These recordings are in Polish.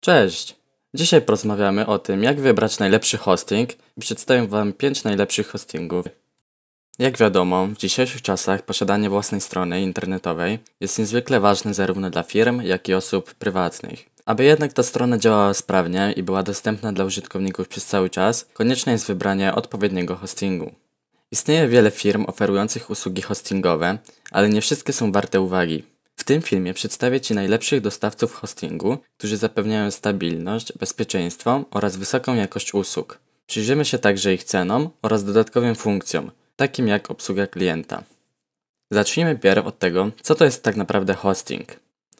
Cześć! Dzisiaj porozmawiamy o tym, jak wybrać najlepszy hosting i przedstawię Wam 5 najlepszych hostingów. Jak wiadomo, w dzisiejszych czasach posiadanie własnej strony internetowej jest niezwykle ważne zarówno dla firm, jak i osób prywatnych. Aby jednak ta strona działała sprawnie i była dostępna dla użytkowników przez cały czas, konieczne jest wybranie odpowiedniego hostingu. Istnieje wiele firm oferujących usługi hostingowe, ale nie wszystkie są warte uwagi tym filmie przedstawię Ci najlepszych dostawców hostingu, którzy zapewniają stabilność, bezpieczeństwo oraz wysoką jakość usług. Przyjrzymy się także ich cenom oraz dodatkowym funkcjom, takim jak obsługa klienta. Zacznijmy pierw od tego, co to jest tak naprawdę hosting.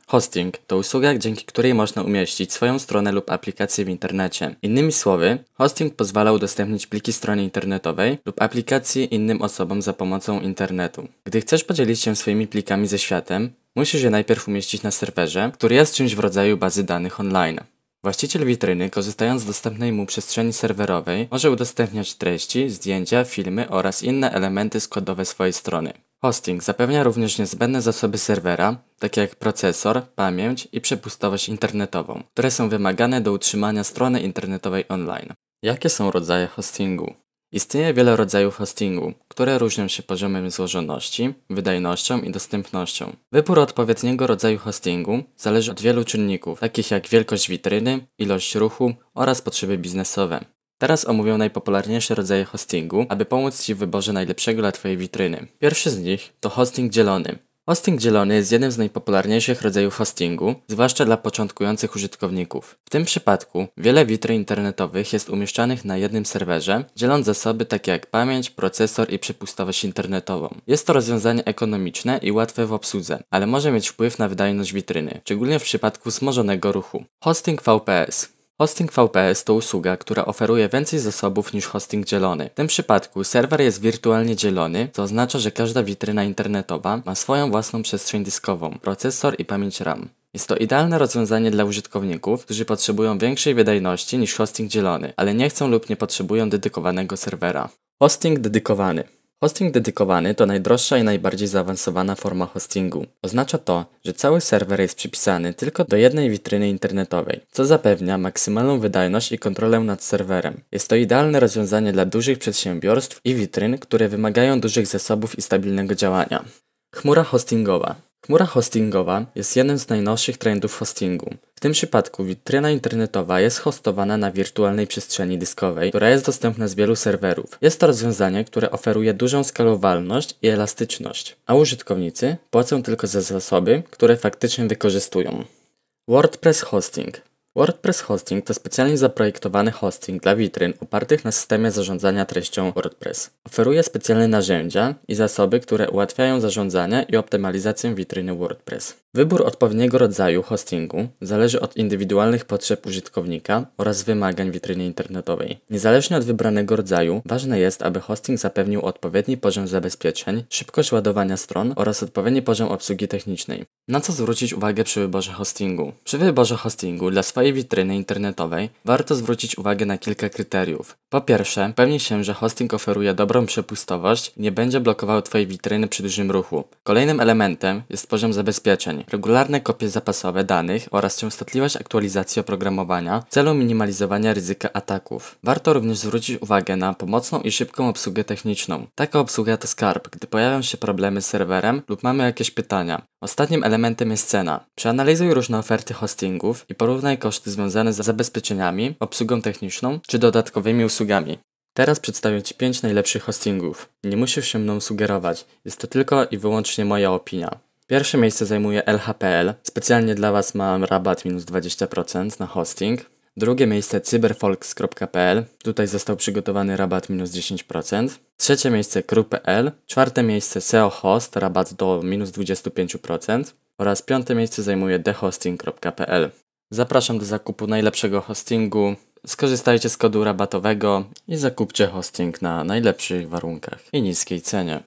Hosting to usługa, dzięki której można umieścić swoją stronę lub aplikację w internecie. Innymi słowy, hosting pozwala udostępnić pliki strony internetowej lub aplikacji innym osobom za pomocą internetu. Gdy chcesz podzielić się swoimi plikami ze światem, musisz je najpierw umieścić na serwerze, który jest czymś w rodzaju bazy danych online. Właściciel witryny, korzystając z dostępnej mu przestrzeni serwerowej, może udostępniać treści, zdjęcia, filmy oraz inne elementy składowe swojej strony. Hosting zapewnia również niezbędne zasoby serwera, takie jak procesor, pamięć i przepustowość internetową, które są wymagane do utrzymania strony internetowej online. Jakie są rodzaje hostingu? Istnieje wiele rodzajów hostingu, które różnią się poziomem złożoności, wydajnością i dostępnością. Wybór odpowiedniego rodzaju hostingu zależy od wielu czynników, takich jak wielkość witryny, ilość ruchu oraz potrzeby biznesowe. Teraz omówię najpopularniejsze rodzaje hostingu, aby pomóc Ci w wyborze najlepszego dla Twojej witryny. Pierwszy z nich to hosting dzielony, Hosting dzielony jest jednym z najpopularniejszych rodzajów hostingu, zwłaszcza dla początkujących użytkowników. W tym przypadku wiele witryn internetowych jest umieszczanych na jednym serwerze, dzieląc zasoby takie jak pamięć, procesor i przepustowość internetową. Jest to rozwiązanie ekonomiczne i łatwe w obsłudze, ale może mieć wpływ na wydajność witryny, szczególnie w przypadku wzmożonego ruchu. Hosting VPS Hosting VPS to usługa, która oferuje więcej zasobów niż hosting dzielony. W tym przypadku serwer jest wirtualnie dzielony, co oznacza, że każda witryna internetowa ma swoją własną przestrzeń dyskową, procesor i pamięć RAM. Jest to idealne rozwiązanie dla użytkowników, którzy potrzebują większej wydajności niż hosting dzielony, ale nie chcą lub nie potrzebują dedykowanego serwera. Hosting dedykowany. Hosting dedykowany to najdroższa i najbardziej zaawansowana forma hostingu. Oznacza to, że cały serwer jest przypisany tylko do jednej witryny internetowej, co zapewnia maksymalną wydajność i kontrolę nad serwerem. Jest to idealne rozwiązanie dla dużych przedsiębiorstw i witryn, które wymagają dużych zasobów i stabilnego działania. Chmura hostingowa Chmura hostingowa jest jednym z najnowszych trendów hostingu. W tym przypadku witryna internetowa jest hostowana na wirtualnej przestrzeni dyskowej, która jest dostępna z wielu serwerów. Jest to rozwiązanie, które oferuje dużą skalowalność i elastyczność, a użytkownicy płacą tylko za zasoby, które faktycznie wykorzystują. WordPress Hosting WordPress Hosting to specjalnie zaprojektowany hosting dla witryn opartych na systemie zarządzania treścią WordPress. Oferuje specjalne narzędzia i zasoby, które ułatwiają zarządzanie i optymalizację witryny WordPress. Wybór odpowiedniego rodzaju hostingu zależy od indywidualnych potrzeb użytkownika oraz wymagań witryny internetowej. Niezależnie od wybranego rodzaju, ważne jest, aby hosting zapewnił odpowiedni poziom zabezpieczeń, szybkość ładowania stron oraz odpowiedni poziom obsługi technicznej. Na co zwrócić uwagę przy wyborze hostingu? Przy wyborze hostingu dla swojej witryny internetowej warto zwrócić uwagę na kilka kryteriów. Po pierwsze, pewnij się, że hosting oferuje dobrą przepustowość i nie będzie blokował Twojej witryny przy dużym ruchu. Kolejnym elementem jest poziom zabezpieczeń. Regularne kopie zapasowe danych oraz częstotliwość aktualizacji oprogramowania w celu minimalizowania ryzyka ataków. Warto również zwrócić uwagę na pomocną i szybką obsługę techniczną. Taka obsługa to skarb, gdy pojawią się problemy z serwerem lub mamy jakieś pytania. Ostatnim elementem jest cena. Przeanalizuj różne oferty hostingów i porównaj koszty związane z zabezpieczeniami, obsługą techniczną czy dodatkowymi usługami. Teraz przedstawię Ci 5 najlepszych hostingów. Nie musisz się mną sugerować, jest to tylko i wyłącznie moja opinia. Pierwsze miejsce zajmuje LHPL. Specjalnie dla Was mam rabat minus 20% na hosting. Drugie miejsce cyberfolks.pl. Tutaj został przygotowany rabat minus 10%. Trzecie miejsce kru.pl. Czwarte miejsce SEOhost, rabat do minus 25%. Oraz piąte miejsce zajmuje dehosting.pl. Zapraszam do zakupu najlepszego hostingu. Skorzystajcie z kodu rabatowego i zakupcie hosting na najlepszych warunkach i niskiej cenie.